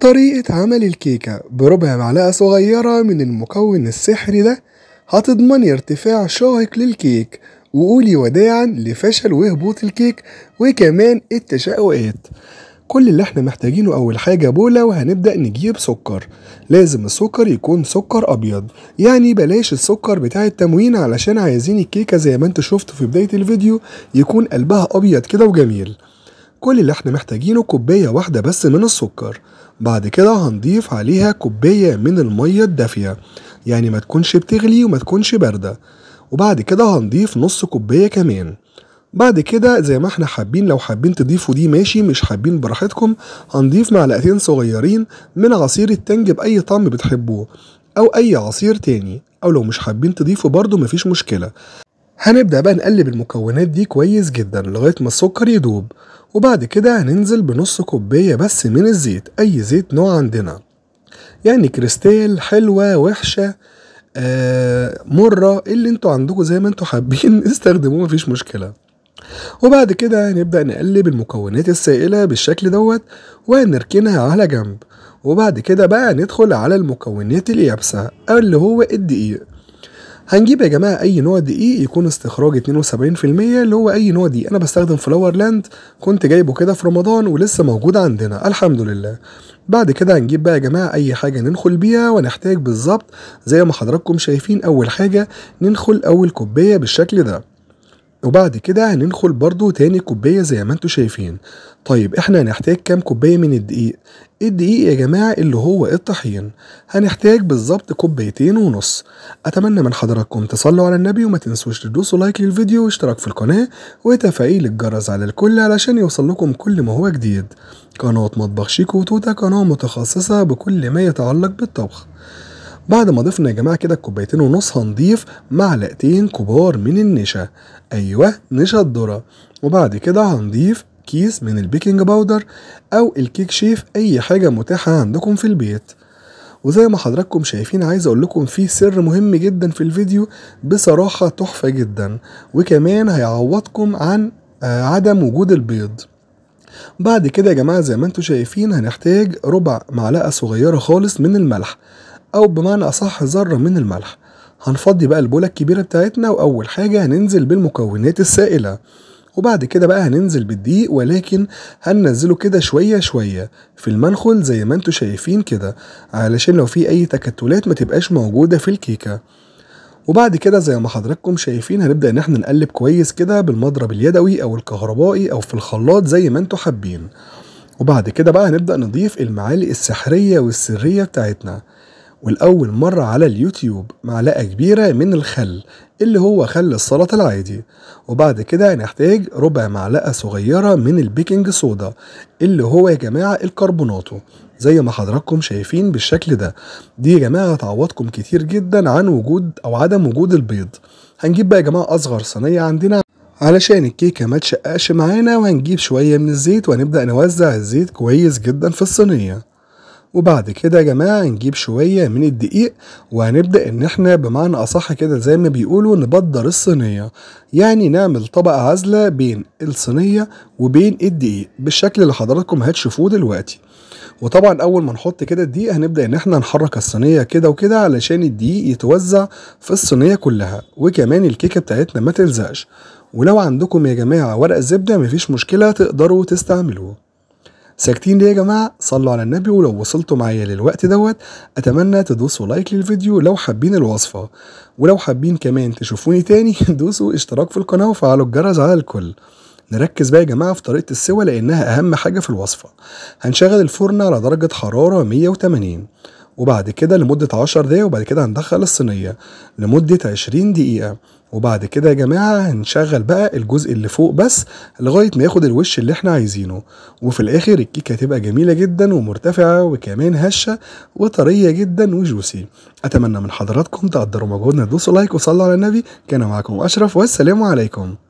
طريقة عمل الكيكة بربع معلقة صغيرة من المكون السحري ده هتضمني ارتفاع شاهق للكيك وقولي وداعا لفشل وهبوط الكيك وكمان التشققات كل اللي احنا محتاجينه اول حاجة بولة وهنبدأ نجيب سكر لازم السكر يكون سكر ابيض يعني بلاش السكر بتاع التموين علشان عايزين الكيكة زي ما انتوا شفتوا في بداية الفيديو يكون قلبها ابيض كده وجميل كل اللي احنا محتاجينه كوباية واحدة بس من السكر بعد كده هنضيف عليها كوباية من المية الدافية يعني ما تكونش بتغلي وما تكونش باردة وبعد كده هنضيف نص كوباية كمان بعد كده زي ما احنا حابين لو حابين تضيفوا دي ماشي مش حابين براحتكم هنضيف معلقتين صغيرين من عصير التنج بأي طعم بتحبوه أو أي عصير تاني أو لو مش حابين تضيفوا برضو مفيش مشكلة هنبدأ بقى نقلب المكونات دي كويس جدا لغاية ما السكر يدوب وبعد كده هننزل بنص كوباية بس من الزيت أي زيت نوع عندنا يعني كريستال حلوة وحشة آه مرة اللي انتوا عندكم زي ما انتوا حابين استخدموه مفيش مشكلة وبعد كده هنبدأ نقلب المكونات السائلة بالشكل دوت ونركنها على جنب وبعد كده بقى ندخل على المكونات اليابسة اللي هو الدقيق هنجيب يا جماعه اي نوع دقيق يكون استخراج 72% اللي هو اي نوع دقيق انا بستخدم فلاور لاند كنت جايبه كده في رمضان ولسه موجود عندنا الحمد لله بعد كده هنجيب بقى يا جماعه اي حاجه ننخل بيها ونحتاج بالظبط زي ما حضراتكم شايفين اول حاجه ننخل اول كوبايه بالشكل ده وبعد كده هندخل برضو تاني كوباية زي ما انتوا شايفين طيب احنا هنحتاج كام كوباية من الدقيق الدقيق يا جماعة اللي هو الطحين هنحتاج بالظبط كوبايتين ونص أتمنى من حضراتكم تصلوا على النبي وما تنسوش تدوسوا لايك للفيديو واشتراك في القناة وتفعيل الجرس على الكل علشان يوصلكم كل ما هو جديد قناة مطبخ شيكو توتا قناة متخصصة بكل ما يتعلق بالطبخ بعد ما ضفنا يا جماعه كده الكوبايتين ونص هنضيف معلقتين كبار من النشا ايوه نشا الذره وبعد كده هنضيف كيس من البيكنج باودر او الكيك شيف اي حاجه متاحه عندكم في البيت وزي ما حضراتكم شايفين عايز اقول لكم في سر مهم جدا في الفيديو بصراحه تحفه جدا وكمان هيعوضكم عن آه، عدم وجود البيض بعد كده يا جماعه زي ما انتم شايفين هنحتاج ربع معلقه صغيره خالص من الملح أو بمعنى أصح ذرة من الملح هنفضي بقى البولة الكبيرة بتاعتنا وأول حاجة هننزل بالمكونات السائلة وبعد كده بقى هننزل بالدقيق ولكن هننزله كده شوية شوية في المنخل زي ما انتوا شايفين كده علشان لو في أي تكتلات ما تبقاش موجودة في الكيكة وبعد كده زي ما حضراتكم شايفين هنبدأ إن احنا نقلب كويس كده بالمضرب اليدوي أو الكهربائي أو في الخلاط زي ما انتوا حابين وبعد كده بقى هنبدأ نضيف المعالق السحرية والسرية بتاعتنا والأول مرة على اليوتيوب معلقة كبيرة من الخل اللي هو خل السلطة العادي وبعد كده نحتاج ربع معلقة صغيرة من البيكنج صودا اللي هو يا جماعة الكربوناتو زي ما حضراتكم شايفين بالشكل ده دي يا جماعة هتعوضكم كتير جدا عن وجود أو عدم وجود البيض هنجيب بقى يا جماعة أصغر صينية عندنا علشان الكيكة ما تشققش معانا وهنجيب شوية من الزيت وهنبدأ نوزع الزيت كويس جدا في الصينية وبعد كده يا جماعة نجيب شوية من الدقيق وهنبدأ ان احنا بمعنى اصح كده زي ما بيقولوا نبدر الصينية يعني نعمل طبقة عزلة بين الصينية وبين الدقيق بالشكل اللي حضراتكم هتشوفوه دلوقتي وطبعا اول ما نحط كده الدقيق هنبدا ان احنا نحرك الصينيه كده وكده علشان الدقيق يتوزع في الصينيه كلها وكمان الكيكه بتاعتنا ما تلزقش ولو عندكم يا جماعه ورق زبده مفيش مشكله تقدروا تستعملوه ساكتين ليه يا جماعه صلوا على النبي ولو وصلتوا معايا للوقت دوت اتمنى تدوسوا لايك للفيديو لو حابين الوصفه ولو حابين كمان تشوفوني تاني دوسوا اشتراك في القناه وفعلوا الجرس على الكل نركز بقى يا جماعه في طريقه السوى لانها اهم حاجه في الوصفه هنشغل الفرن على درجه حراره 180 وبعد كده لمدة عشر دقايق وبعد كده هندخل الصينية لمدة عشرين دقيقة وبعد كده يا جماعة هنشغل بقى الجزء اللي فوق بس لغاية ما ياخد الوش اللي احنا عايزينه وفي الاخر الكيكة هتبقى جميلة جدا ومرتفعة وكمان هشة وطرية جدا وجوسي اتمنى من حضراتكم تقدروا مجهودنا دوسوا لايك وصلوا على النبي كان معكم اشرف والسلام عليكم